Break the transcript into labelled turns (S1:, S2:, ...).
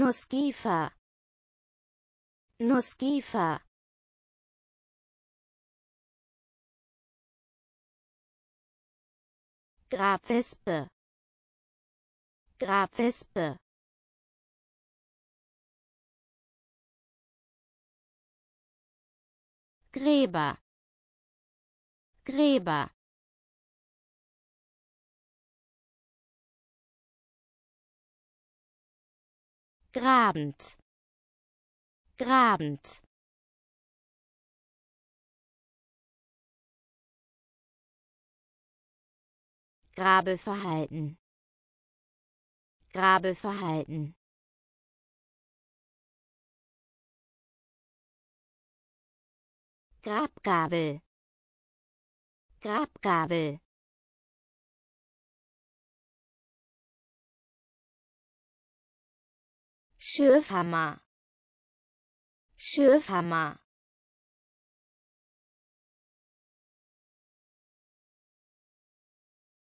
S1: Nusskäfer Nusskäfer Grabwespe Grabwespe Gräber Gräber grabend, grabend. Grabeverhalten, Grabeverhalten. Grabgabel, Grabgabel. 是法吗？是法吗？